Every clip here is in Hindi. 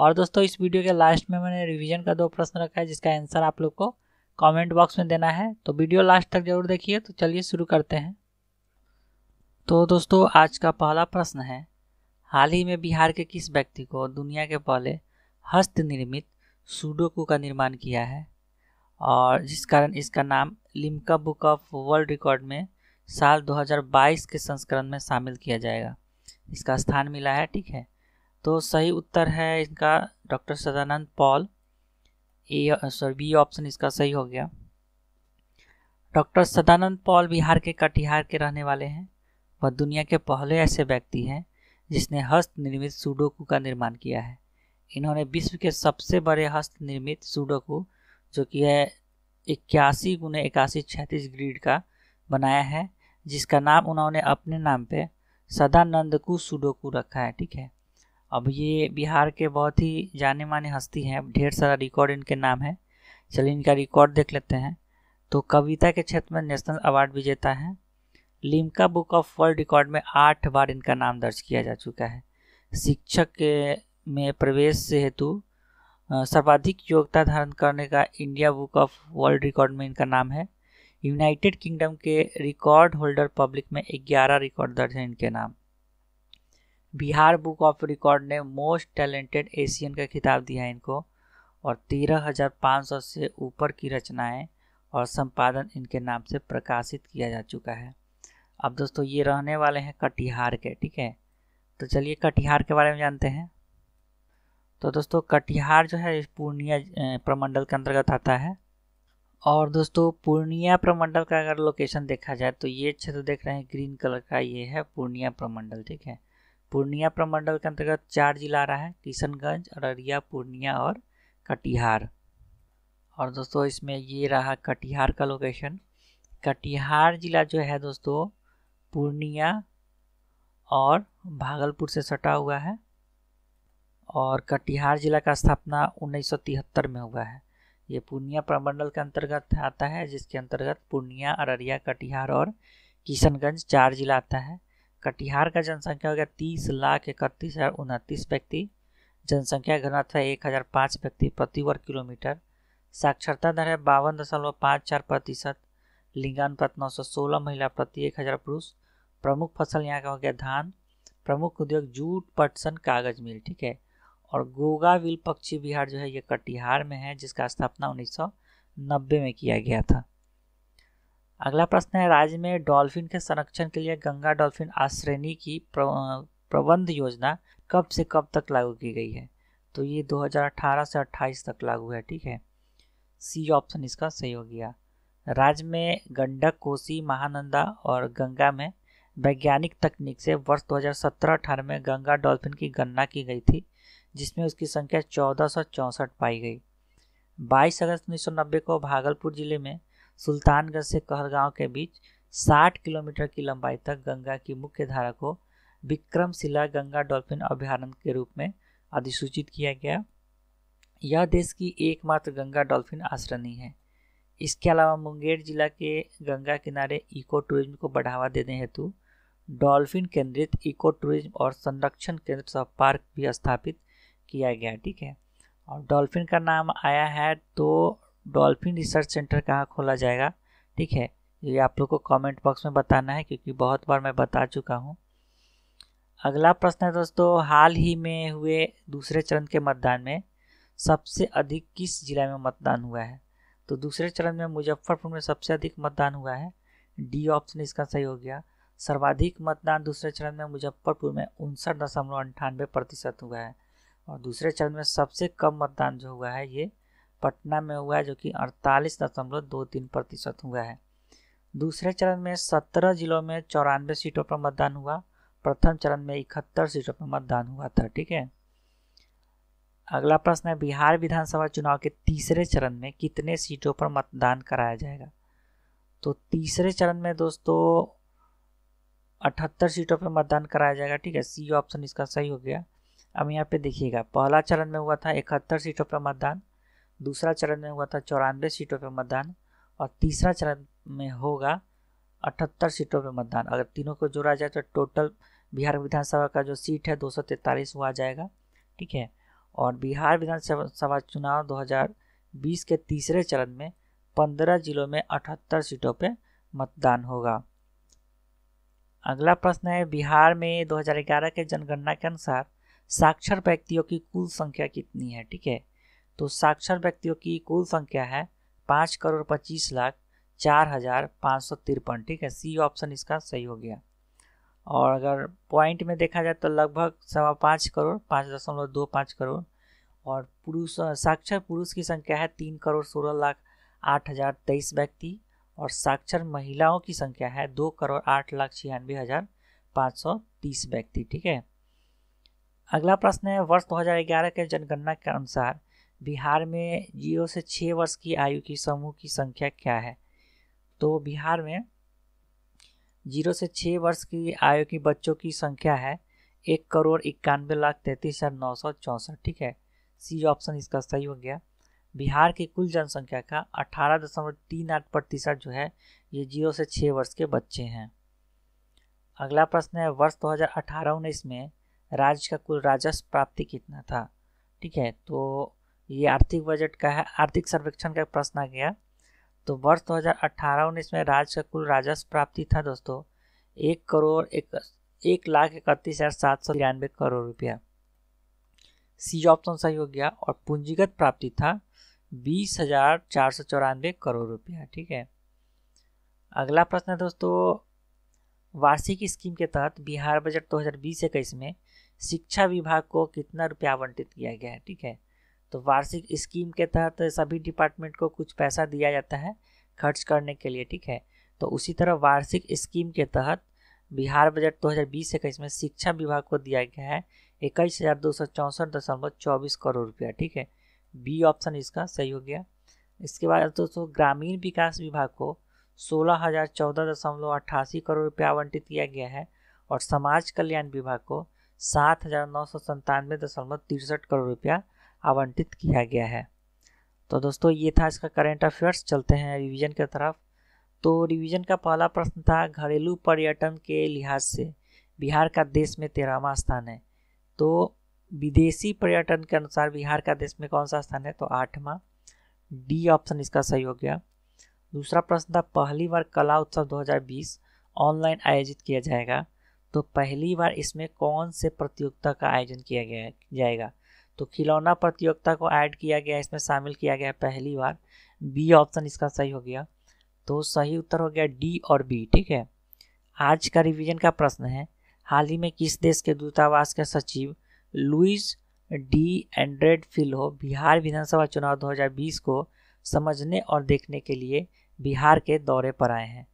और दोस्तों इस वीडियो के लास्ट में मैंने रिवीजन का दो प्रश्न रखा है जिसका आंसर आप लोग को कमेंट बॉक्स में देना है तो वीडियो लास्ट तक जरूर देखिए तो चलिए शुरू करते हैं तो दोस्तों आज का पहला प्रश्न है हाल ही में बिहार के किस व्यक्ति को दुनिया के पहले हस्त निर्मित सूडोकू का निर्माण किया है और जिस कारण इसका नाम Limca book of world record में साल 2022 के संस्करण में शामिल किया जाएगा इसका स्थान मिला है ठीक है तो सही उत्तर है इनका doctor Sadanand Paul A sorry B option इसका सही हो गया डॉक्टर सदानंद पॉल बिहार के कटिहार के रहने वाले हैं वह दुनिया के पहले ऐसे व्यक्ति हैं जिसने हस्त निर्मित सुडोकू का निर्माण किया है इन्होंने विश्व के सबसे बड़े हस्त निर्मित सुडोकू जो कि है इक्यासी गुने इक्यासी छत्तीस ग्रीड का बनाया है जिसका नाम उन्होंने अपने नाम पे सदानंदकू सुडोकू रखा है ठीक है अब ये बिहार के बहुत ही जाने माने हस्ती हैं ढेर सारा रिकॉर्ड इनके नाम है चलिए इनका रिकॉर्ड देख लेते हैं तो कविता के क्षेत्र में नेशनल अवार्ड विजेता है Limca book of world record में आठ बार इनका नाम दर्ज किया जा चुका है शिक्षक के में प्रवेश हेतु सर्वाधिक योग्यता धारण करने का India book of world record में इनका नाम है यूनाइटेड किंगडम के रिकॉर्ड होल्डर पब्लिक में ग्यारह रिकॉर्ड दर्ज हैं इनके नाम बिहार बुक ऑफ रिकॉर्ड ने मोस्ट टैलेंटेड एशियन का खिताब दिया है इनको और 13,500 से ऊपर की रचनाएं और संपादन इनके नाम से प्रकाशित किया जा चुका है अब दोस्तों ये रहने वाले हैं कटिहार के ठीक है तो चलिए कटिहार के बारे में जानते हैं तो दोस्तों कटिहार जो है पूर्णिया प्रमंडल के अंतर्गत आता है और दोस्तों पूर्णिया प्रमंडल का अगर लोकेशन देखा जाए तो ये क्षेत्र देख रहे हैं ग्रीन कलर का ये है पूर्णिया प्रमंडल ठीक है पूर्णिया प्रमंडल के अंतर्गत चार जिला आ रहा है किशनगंज अररिया पूर्णिया और कटिहार और दोस्तों इसमें ये रहा कटिहार का लोकेशन कटिहार जिला जो है दोस्तों पूर्णिया और भागलपुर से सटा हुआ है और कटिहार जिला का स्थापना 1973 में हुआ है ये पूर्णिया प्रमंडल के अंतर्गत आता है जिसके अंतर्गत पूर्णिया अररिया कटिहार और किशनगंज चार जिला आता है कटिहार का जनसंख्या हो गया तीस लाख इकतीस हज़ार उनतीस व्यक्ति जनसंख्या घनत्व है एक हज़ार पाँच व्यक्ति प्रति वर्ग किलोमीटर साक्षरता दर है बावन दशमलव पाँच चार प्रतिशत लिंगानुपात नौ सौ सोलह महिला प्रति एक हज़ार पुरुष प्रमुख फसल यहाँ का हो गया धान प्रमुख उद्योग जूट पटसन कागज मिल ठीक है और गोगाविल पक्षी विहार जो है ये कटिहार में है जिसका स्थापना नब्बे में किया गया था अगला प्रश्न है राज्य में डॉल्फिन के संरक्षण के लिए गंगा डॉल्फिन आश्रेणी की प्रबंध योजना कब से कब तक लागू की गई है तो ये 2018 से 28 तक लागू है ठीक है सी ऑप्शन इसका सही हो गया राज्य में गंडक कोसी महानंदा और गंगा में वैज्ञानिक तकनीक से वर्ष 2017-18 में गंगा डॉल्फिन की गणना की गई थी जिसमें उसकी संख्या चौदह पाई गई 22 अगस्त 1990 को भागलपुर जिले में सुल्तानगढ़ से कहलगांव के बीच 60 किलोमीटर की लंबाई तक गंगा की मुख्य धारा को विक्रमशिला गंगा डॉल्फिन अभ्यारण्य के रूप में अधिसूचित किया गया यह देश की एकमात्र गंगा डॉल्फिन आश्रणी है इसके अलावा मुंगेर जिला के गंगा किनारे इको टूरिज्म को बढ़ावा देने हेतु डॉल्फिन केंद्रित इको टूरिज्म और संरक्षण केंद्र सह पार्क भी स्थापित किया गया ठीक है और डॉल्फिन का नाम आया है तो डॉल्फिन रिसर्च सेंटर कहाँ खोला जाएगा ठीक है ये आप लोग को कमेंट बॉक्स में बताना है क्योंकि बहुत बार मैं बता चुका हूँ अगला प्रश्न है दोस्तों हाल ही में हुए दूसरे चरण के मतदान में सबसे अधिक किस जिला में मतदान हुआ है तो दूसरे चरण में मुजफ्फरपुर में सबसे अधिक मतदान हुआ है डी ऑप्शन इसका सही हो गया सर्वाधिक मतदान दूसरे चरण में मुजफ्फरपुर में उनसठ दशमलव अंठानवे प्रतिशत हुआ है और दूसरे चरण में सबसे कम मतदान जो हुआ है ये पटना में हुआ है जो कि अड़तालीस दशमलव दो तीन प्रतिशत हुआ है दूसरे चरण में सत्रह जिलों में चौरानवे सीटों पर मतदान हुआ प्रथम चरण में इकहत्तर सीटों पर मतदान हुआ था ठीक है अगला प्रश्न है बिहार विधानसभा चुनाव के तीसरे चरण में कितने सीटों पर मतदान कराया जाएगा तो तीसरे चरण में दोस्तों अठहत्तर सीटों पर मतदान कराया जाएगा ठीक है सी ऑप्शन इसका सही हो गया अब यहाँ पे देखिएगा पहला चरण में हुआ था इकहत्तर सीटों पर मतदान दूसरा चरण में हुआ था चौरानवे सीटों पर मतदान और तीसरा चरण में होगा अठहत्तर सीटों पर मतदान अगर तीनों को जोड़ा जाए तो टोटल बिहार विधानसभा का जो सीट है दो सौ आ जाएगा ठीक है और बिहार विधानसभा चुनाव 2020 के तीसरे चरण में पंद्रह जिलों में अठहत्तर सीटों पर मतदान होगा अगला प्रश्न है बिहार में 2011 के जनगणना के अनुसार साक्षर व्यक्तियों की कुल संख्या कितनी है ठीक है तो साक्षर व्यक्तियों की कुल संख्या है पाँच करोड़ पच्चीस लाख चार हज़ार पाँच सौ तिरपन ठीक है सी ऑप्शन इसका सही हो गया और अगर पॉइंट में देखा जाए तो लगभग सवा पाँच करोड़ पाँच दशमलव दो पाँच करोड़ और पुरुष साक्षर पुरुष की संख्या है तीन करोड़ सोलह लाख आठ हज़ार तेईस व्यक्ति और साक्षर महिलाओं की संख्या है दो करोड़ आठ लाख छियानवे हज़ार पाँच सौ तीस व्यक्ति ठीक है अगला प्रश्न है वर्ष 2011 के जनगणना के अनुसार बिहार में जीरो से छः वर्ष की आयु की समूह की संख्या क्या है तो बिहार में जीरो से छः वर्ष की आयु की बच्चों की संख्या है एक करोड़ इक्यानवे लाख तैंतीस हज़ार नौ सौ चौंसठ ठीक है सी ऑप्शन इसका सही हो गया बिहार की कुल जनसंख्या का अठारह दशमलव तीन आठ प्रतिशत जो है ये जीरो से छः वर्ष के बच्चे हैं अगला प्रश्न है वर्ष दो हज़ार अठारह उन्नीस में राज्य का कुल राजस्व प्राप्ति कितना था ठीक है तो ये आर्थिक बजट का है आर्थिक सर्वेक्षण का प्रश्न आ गया तो वर्ष 2018 उन्नीस में राज्य का कुल राजस्व प्राप्ति था दोस्तों एक करोड़ एक, एक लाख इकतीस हज़ार सात सौ तिरानवे करोड़ रुपया सी ऑप्शन सही हो गया और पूंजीगत प्राप्ति था बीस हजार चार सौ चौरानवे करोड़ रुपया ठीक है अगला प्रश्न है दोस्तों वार्षिक स्कीम के तहत बिहार बजट बीस इक्कीस में शिक्षा विभाग को कितना रुपया आवंटित किया गया है ठीक है तो वार्षिक स्कीम के तहत सभी डिपार्टमेंट को कुछ पैसा दिया जाता है खर्च करने के लिए ठीक है तो उसी तरह वार्षिक स्कीम के तहत बिहार बजट 2020 इक्कीस में शिक्षा विभाग को दिया गया है इक्कीस हज़ार दो सौ चौंसठ दशमलव चौबीस करोड़ रुपया ठीक है बी ऑप्शन इसका सही हो गया इसके बाद दोस्तों ग्रामीण विकास विभाग को सोलह हज़ार चौदह दशमलव अट्ठासी करोड़ रुपया आवंटित किया गया है और समाज कल्याण विभाग को सात हज़ार नौ सौ संतानवे दशमलव तिरसठ करोड़ रुपया आवंटित किया गया है तो दोस्तों ये था इसका करेंट अफेयर्स चलते हैं रिवीजन की तरफ तो रिवीजन का पहला प्रश्न था घरेलू पर्यटन के लिहाज से बिहार का देश में तेरहवा स्थान है तो विदेशी पर्यटन के अनुसार बिहार का देश में कौन सा स्थान है तो आठवां डी ऑप्शन इसका सही हो गया दूसरा प्रश्न था पहली बार कला उत्सव 2020 ऑनलाइन आयोजित किया जाएगा तो पहली बार इसमें कौन से प्रतियोगिता का आयोजन किया गया जाएगा तो खिलौना प्रतियोगिता को ऐड किया गया इसमें शामिल किया गया पहली बार बी ऑप्शन इसका सही हो गया तो सही उत्तर हो गया डी और बी ठीक है आज का रिवीजन का प्रश्न है हाल ही में किस देश के दूतावास के सचिव Luis de Andrade Filho Bihar विधानसभा चुनाव 2020 को समझने और देखने के लिए बिहार के दौरे पर आए हैं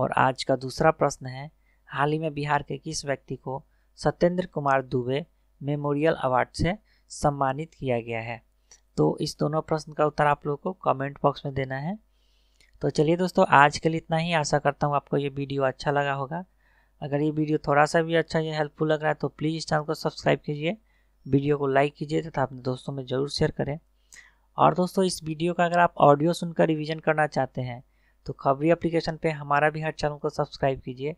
और आज का दूसरा प्रश्न है हाल ही में बिहार के किस व्यक्ति को सत्येंद्र कुमार दुबे मेमोरियल अवार्ड से सम्मानित किया गया है तो इस दोनों प्रश्न का उत्तर आप लोगों को कमेंट बॉक्स में देना है तो चलिए दोस्तों आज के लिए इतना ही आशा करता हूँ आपको ये वीडियो अच्छा लगा होगा अगर ये वीडियो थोड़ा सा भी अच्छा या हेल्पफुल लग रहा है तो प्लीज़ इस चैनल को सब्सक्राइब कीजिए वीडियो को लाइक कीजिए तथा अपने दोस्तों में ज़रूर शेयर करें और दोस्तों इस वीडियो का अगर आप ऑडियो सुनकर रिवीजन करना चाहते हैं तो खबरी एप्लीकेशन पे हमारा भी हर चैनल को सब्सक्राइब कीजिए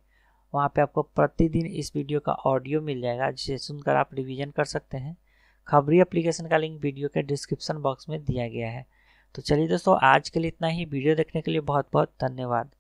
वहाँ पे आपको प्रतिदिन इस वीडियो का ऑडियो मिल जाएगा जिसे सुनकर आप रिवीजन कर सकते हैं खबरी एप्लीकेशन का लिंक वीडियो के डिस्क्रिप्शन बॉक्स में दिया गया है तो चलिए दोस्तों आज के लिए इतना ही वीडियो देखने के लिए बहुत बहुत धन्यवाद